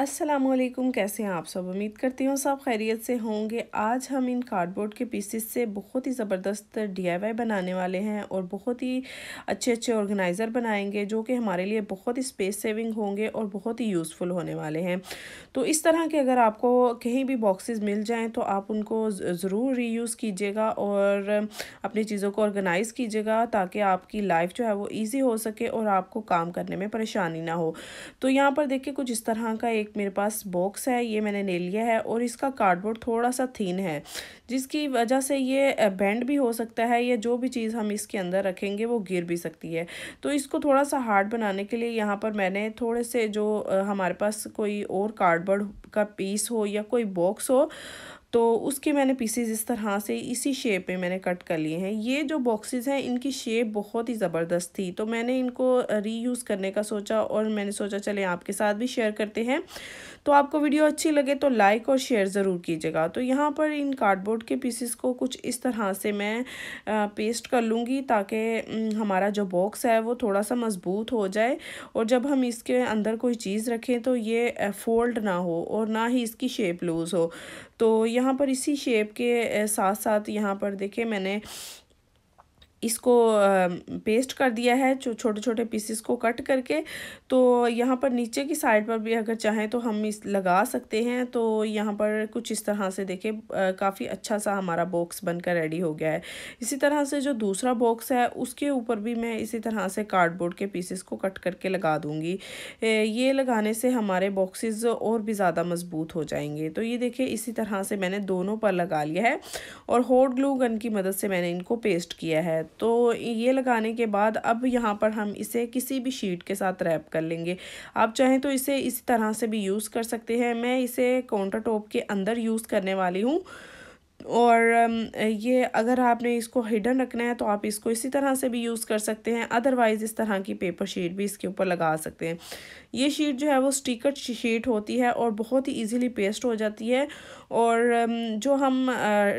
असलम कैसे हैं आप सब उम्मीद करती हूँ सब खैरियत से होंगे आज हम इन कार्डबोर्ड के पीसेस से बहुत ही ज़बरदस्त डीआईवाई बनाने वाले हैं और बहुत ही अच्छे अच्छे ऑर्गेनाइज़र बनाएंगे जो कि हमारे लिए बहुत ही स्पेस सेविंग होंगे और बहुत ही यूज़फुल होने वाले हैं तो इस तरह के अगर आपको कहीं भी बॉक्सेस मिल जाएँ तो आप उनको ज़रूर रीयूज़ कीजिएगा और अपनी चीज़ों को ऑर्गेनाइज़ कीजिएगा ताकि आपकी लाइफ जो है वो ईज़ी हो सके और आपको काम करने में परेशानी ना हो तो यहाँ पर देखिए कुछ इस तरह का एक मेरे पास बॉक्स है ये मैंने ले लिया है और इसका कार्डबोर्ड थोड़ा सा थीन है जिसकी वजह से ये बैंड भी हो सकता है या जो भी चीज़ हम इसके अंदर रखेंगे वो गिर भी सकती है तो इसको थोड़ा सा हार्ड बनाने के लिए यहाँ पर मैंने थोड़े से जो हमारे पास कोई और कार्डबोर्ड का पीस हो या कोई बॉक्स हो तो उसके मैंने पीसेज इस तरह से इसी शेप में मैंने कट कर लिए हैं ये जो बॉक्सेस हैं इनकी शेप बहुत ही ज़बरदस्त थी तो मैंने इनको रीयूज़ करने का सोचा और मैंने सोचा चले आपके साथ भी शेयर करते हैं तो आपको वीडियो अच्छी लगे तो लाइक और शेयर ज़रूर कीजिएगा तो यहाँ पर इन कार्डबोर्ड के पीसेस को कुछ इस तरह से मैं पेस्ट कर लूँगी ताकि हमारा जो बॉक्स है वो थोड़ा सा मज़बूत हो जाए और जब हम इसके अंदर कोई चीज़ रखें तो ये फोल्ड ना हो और ना ही इसकी शेप लूज़ हो तो यह यहाँ पर इसी शेप के साथ साथ यहाँ पर देखे मैंने इसको पेस्ट कर दिया है छोटे छोटे पीसेस को कट करके तो यहाँ पर नीचे की साइड पर भी अगर चाहें तो हम इस लगा सकते हैं तो यहाँ पर कुछ इस तरह से देखें काफ़ी अच्छा सा हमारा बॉक्स बनकर रेडी हो गया है इसी तरह से जो दूसरा बॉक्स है उसके ऊपर भी मैं इसी तरह से कार्डबोर्ड के पीसेस को कट करके लगा दूँगी ये लगाने से हमारे बॉक्सेस और भी ज़्यादा मज़बूत हो जाएंगे तो ये देखिए इसी तरह से मैंने दोनों पर लगा लिया है और हॉट ग्लू गन की मदद से मैंने इनको पेस्ट किया है तो ये लगाने के बाद अब यहाँ पर हम इसे किसी भी शीट के साथ रैप कर लेंगे आप चाहें तो इसे इसी तरह से भी यूज़ कर सकते हैं मैं इसे काउंटर टॉप के अंदर यूज़ करने वाली हूँ और ये अगर आपने इसको हिडन रखना है तो आप इसको इसी तरह से भी यूज़ कर सकते हैं अदरवाइज़ इस तरह की पेपर शीट भी इसके ऊपर लगा सकते हैं ये शीट जो है वो स्टिकर शीट होती है और बहुत ही इजीली पेस्ट हो जाती है और जो हम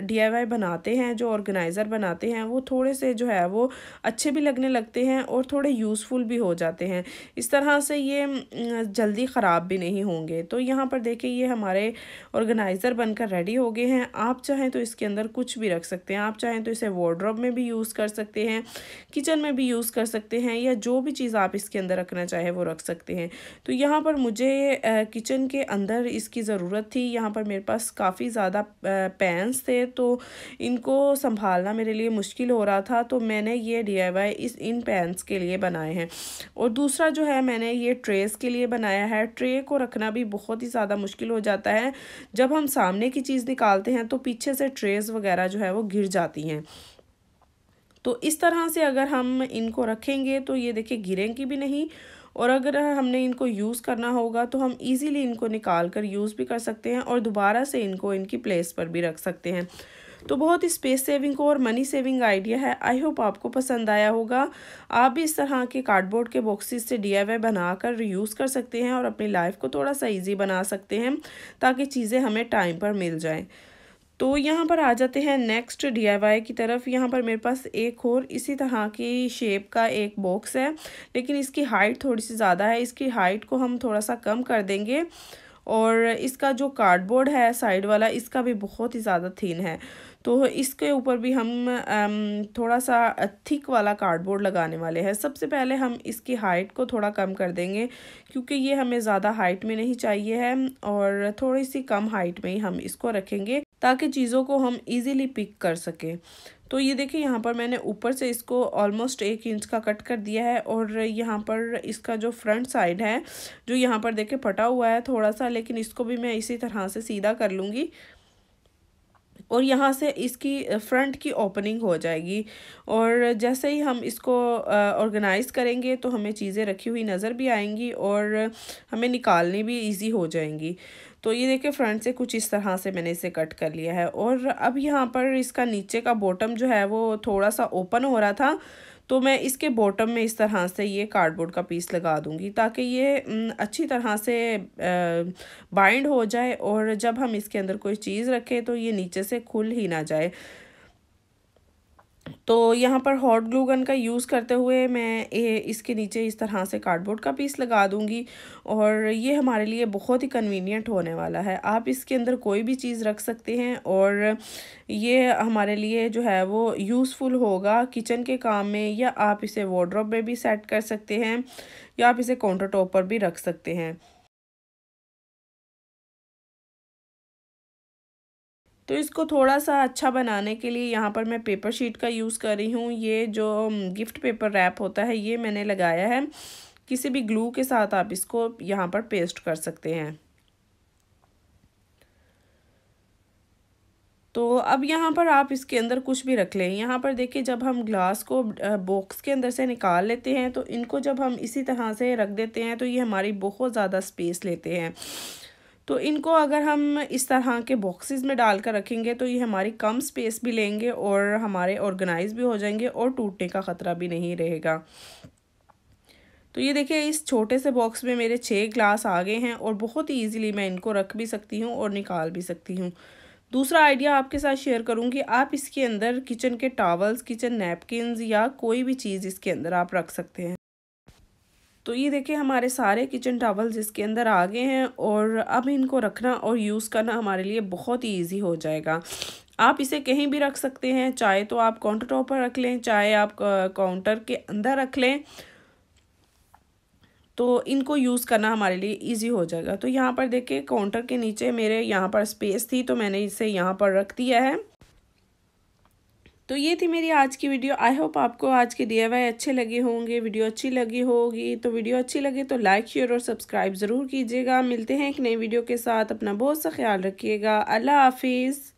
डीआईवाई बनाते हैं जो ऑर्गेनाइज़र बनाते हैं वो थोड़े से जो है वो अच्छे भी लगने लगते हैं और थोड़े यूज़फुल भी हो जाते हैं इस तरह से ये जल्दी ख़राब भी नहीं होंगे तो यहाँ पर देखिए ये हमारे ऑर्गेनाइज़र बनकर रेडी हो गए हैं आप चाहें तो इसके अंदर कुछ भी रख सकते हैं आप चाहें तो इसे वॉर्ड्रॉप में भी यूज़ कर सकते हैं किचन में भी यूज़ कर सकते हैं या जो भी चीज़ आप इसके अंदर रखना चाहें वो रख सकते हैं तो यहाँ पर मुझे किचन के अंदर इसकी ज़रूरत थी यहाँ पर मेरे पास काफ़ी ज़्यादा पैंस थे तो इनको संभालना मेरे लिए मुश्किल हो रहा था तो मैंने ये डी इस इन पैंस के लिए बनाए हैं और दूसरा जो है मैंने ये ट्रेस के लिए बनाया है ट्रे को रखना भी बहुत ही ज़्यादा मुश्किल हो जाता है जब हम सामने की चीज़ निकालते हैं तो पीछे से ट्रेस वगैरह जो है वो गिर जाती हैं तो इस तरह से अगर हम इनको रखेंगे तो ये देखिए गिरेंगी भी नहीं और अगर हमने इनको यूज़ करना होगा तो हम ईज़िली इनको निकाल कर यूज़ भी कर सकते हैं और दोबारा से इनको इनकी प्लेस पर भी रख सकते हैं तो बहुत ही स्पेस सेविंग को और मनी सेविंग आइडिया है आई होप आपको पसंद आया होगा आप भी इस तरह के कार्डबोर्ड के बॉक्सेस से बना बनाकर यूज़ कर सकते हैं और अपनी लाइफ को थोड़ा सा ईजी बना सकते हैं ताकि चीज़ें हमें टाइम पर मिल जाएँ तो यहाँ पर आ जाते हैं नेक्स्ट डी की तरफ यहाँ पर मेरे पास एक और इसी तरह की शेप का एक बॉक्स है लेकिन इसकी हाइट थोड़ी सी ज़्यादा है इसकी हाइट को हम थोड़ा सा कम कर देंगे और इसका जो कार्डबोर्ड है साइड वाला इसका भी बहुत ही ज़्यादा थीन है तो इसके ऊपर भी हम थोड़ा सा थिक वाला कार्डबोर्ड लगाने वाले हैं सबसे पहले हम इसकी हाइट को थोड़ा कम कर देंगे क्योंकि ये हमें ज़्यादा हाइट में नहीं चाहिए है और थोड़ी सी कम हाइट में ही हम इसको रखेंगे ताकि चीज़ों को हम इजीली पिक कर सकें तो ये देखिए यहाँ पर मैंने ऊपर से इसको ऑलमोस्ट एक इंच का कट कर दिया है और यहाँ पर इसका जो फ्रंट साइड है जो यहाँ पर देखे फटा हुआ है थोड़ा सा लेकिन इसको भी मैं इसी तरह से सीधा कर लूँगी और यहाँ से इसकी फ्रंट की ओपनिंग हो जाएगी और जैसे ही हम इसको ऑर्गेनाइज़ करेंगे तो हमें चीज़ें रखी हुई नज़र भी आएंगी और हमें निकालनी भी ईजी हो जाएंगी तो ये देखिए फ्रंट से कुछ इस तरह से मैंने इसे कट कर लिया है और अब यहाँ पर इसका नीचे का बॉटम जो है वो थोड़ा सा ओपन हो रहा था तो मैं इसके बॉटम में इस तरह से ये कार्डबोर्ड का पीस लगा दूँगी ताकि ये अच्छी तरह से बाइंड हो जाए और जब हम इसके अंदर कोई चीज़ रखें तो ये नीचे से खुल ही ना जाए तो यहाँ पर हॉट ग्लू गन का यूज़ करते हुए मैं इसके नीचे इस तरह से कार्डबोर्ड का पीस लगा दूँगी और ये हमारे लिए बहुत ही कन्वीनियंट होने वाला है आप इसके अंदर कोई भी चीज़ रख सकते हैं और ये हमारे लिए जो है वो यूज़फुल होगा किचन के काम में या आप इसे वॉड्रॉप में भी सेट कर सकते हैं या आप इसे काउंटर टॉप पर भी रख सकते हैं तो इसको थोड़ा सा अच्छा बनाने के लिए यहाँ पर मैं पेपर शीट का यूज़ कर रही हूँ ये जो गिफ्ट पेपर रैप होता है ये मैंने लगाया है किसी भी ग्लू के साथ आप इसको यहाँ पर पेस्ट कर सकते हैं तो अब यहाँ पर आप इसके अंदर कुछ भी रख लें यहाँ पर देखिए जब हम ग्लास को बॉक्स के अंदर से निकाल लेते हैं तो इनको जब हम इसी तरह से रख देते हैं तो ये हमारी बहुत ज़्यादा स्पेस लेते हैं तो इनको अगर हम इस तरह के बॉक्सेस में डाल कर रखेंगे तो ये हमारी कम स्पेस भी लेंगे और हमारे ऑर्गेनाइज भी हो जाएंगे और टूटने का ख़तरा भी नहीं रहेगा तो ये देखिए इस छोटे से बॉक्स में मेरे छः ग्लास आ गए हैं और बहुत ही ईजिली मैं इनको रख भी सकती हूँ और निकाल भी सकती हूँ दूसरा आइडिया आपके साथ शेयर करूँगी आप इसके अंदर किचन के टावल्स किचन नैपकिन या कोई भी चीज़ इसके अंदर आप रख सकते हैं तो ये देखिए हमारे सारे किचन टावल्स इसके अंदर आ गए हैं और अब इनको रखना और यूज़ करना हमारे लिए बहुत ही ईजी हो जाएगा आप इसे कहीं भी रख सकते हैं चाहे तो आप काउंटर टॉप पर रख लें चाहे आप काउंटर के अंदर रख लें तो इनको यूज़ करना हमारे लिए इजी हो जाएगा तो यहाँ पर देखिए काउंटर के नीचे मेरे यहाँ पर स्पेस थी तो मैंने इसे यहाँ पर रख दिया है तो ये थी मेरी आज की वीडियो आई होप आपको आज के डी अच्छे लगे होंगे वीडियो अच्छी लगी होगी तो वीडियो अच्छी लगे तो लाइक शेयर और सब्सक्राइब ज़रूर कीजिएगा मिलते हैं एक नई वीडियो के साथ अपना बहुत सा ख्याल रखिएगा अल्लाह हाफिज़